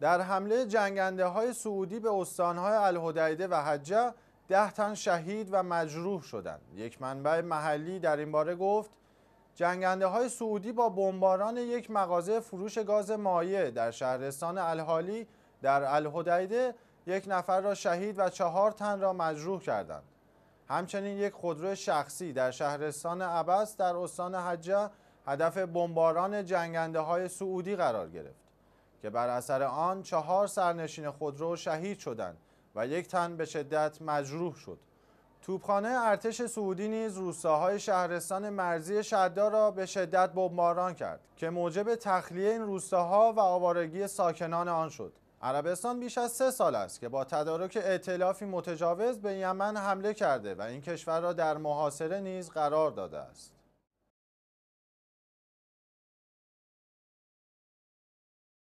در حمله جنگنده های سعودی به استانهای الهدیده و حجه ده تن شهید و مجروح شدند. یک منبع محلی در این باره گفت جنگنده های سعودی با بمباران یک مغازه فروش گاز مایع در شهرستان الحالی در الهدیده یک نفر را شهید و چهار تن را مجروح کردند. همچنین یک خودرو شخصی در شهرستان عباس در استان حجه هدف بمباران جنگنده های سعودی قرار گرفت. که بر اثر آن چهار سرنشین خودرو شهید شدند و یک تن به شدت مجروح شد توپخانه ارتش سعودی نیز روستاهای شهرستان مرزی شدا را به شدت بمباران کرد که موجب تخلیه این روستاها و آوارگی ساکنان آن شد عربستان بیش از سه سال است که با تدارک ائتلافی متجاوز به یمن حمله کرده و این کشور را در محاصره نیز قرار داده است